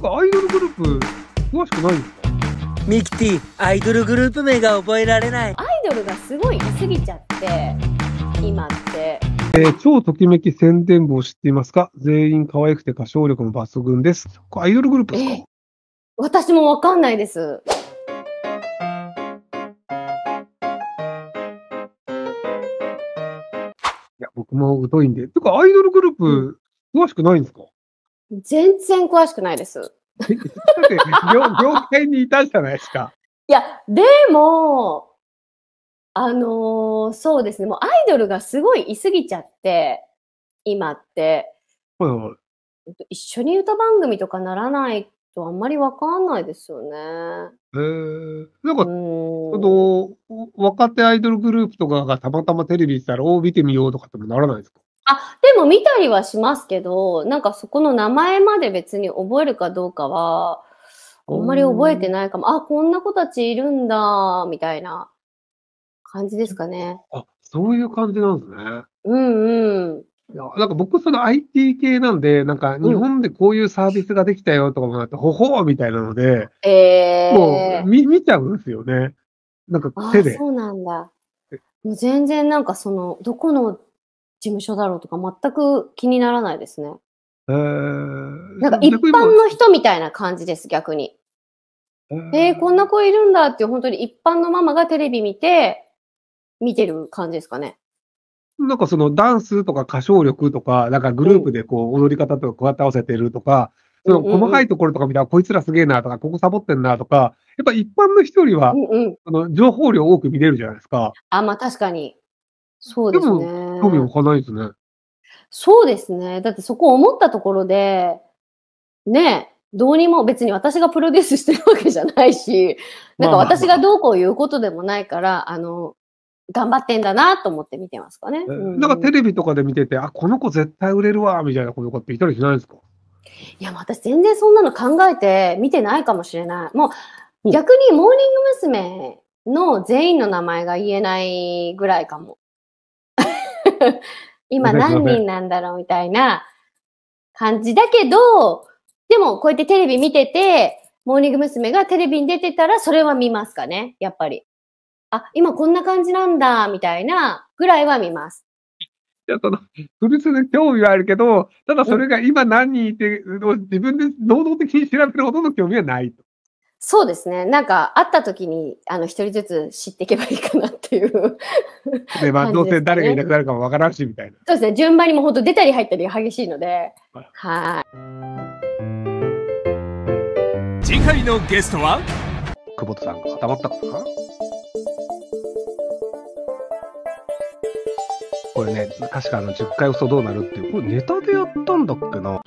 なかアイドルグループ詳しくないんですかミキティアイドルグループ名が覚えられないアイドルがすごいいすぎちゃって今って、えー、超ときめき宣伝部を知っていますか全員可愛くて歌唱力も抜群ですアイドルグループですか私もわかんないですいや僕も疎いんで。とか、アイドルグループ、詳しくないんですか全然詳しくないです。業業界にいたじゃないですか。いや、でも、あのー、そうですね、もうアイドルがすごいいすぎちゃって、今って。一緒に歌番組とかならないとあんまりわかんないですよね。えー、なんか、あの、若手アイドルグループとかがたまたまテレビしたら、お見てみようとかってもならないですかあ、でも見たりはしますけど、なんかそこの名前まで別に覚えるかどうかは、あんまり覚えてないかも。あ、こんな子たちいるんだ、みたいな感じですかね。あ、そういう感じなんですね。うんうん。いや、なんか僕、その IT 系なんで、なんか日本でこういうサービスができたよとかもなって、ほほーみたいなので、えー、もう見見ちゃうんですよね。なんか手で。あそうなんだ。もう全然なんかその、どこの事務所だろうとか全く気にならないですね。えー、なんか一般の人みたいな感じです、逆に。えー、えー、こんな子いるんだって本当に一般のママがテレビ見て、見てる感じですかね。なんかそのダンスとか歌唱力とか、なんかグループでこう踊り方とかこうやって合わせてるとか、うん、その細かいところとか見たら、こいつらすげえなとか、ここサボってんなとか、やっぱ一般の人よりは、うんうん、の情報量多く見れるじゃないですか。あ、まあ確かに。そうですね。興味置かないですね。そうですね。だってそこ思ったところで、ねえ、どうにも別に私がプロデュースしてるわけじゃないし、なんか私がどうこう言うことでもないから、あの、頑張ってんだなと思って見てますかね。なんかテレビとかで見てて、あ、この子絶対売れるわ、みたいな子とかっていたりしないですかいや、私全然そんなの考えて見てないかもしれない。もう逆にモーニング娘。の全員の名前が言えないぐらいかも。今何人なんだろうみたいな感じだけど、でもこうやってテレビ見てて、モーニング娘。がテレビに出てたら、それは見ますかね、やっぱり。あ、今こんな感じなんだ、みたいなぐらいは見ます。いや、その、それぞれ興味はあるけど、ただそれが今何人いて、自分で能動的に調べるほどの興味はないと。そうですね。なんか、会った時に、あの、一人ずつ知っていけばいいかなっていうで、まあ、どうせ誰がいなくなるかもわからんし、みたいな。そうですね。順番にも本当出たり入ったり激しいので。はい。次回のゲストは久保田さん固まったかこれね、確かあの、10回嘘どうなるっていう、これネタでやったんだっけな。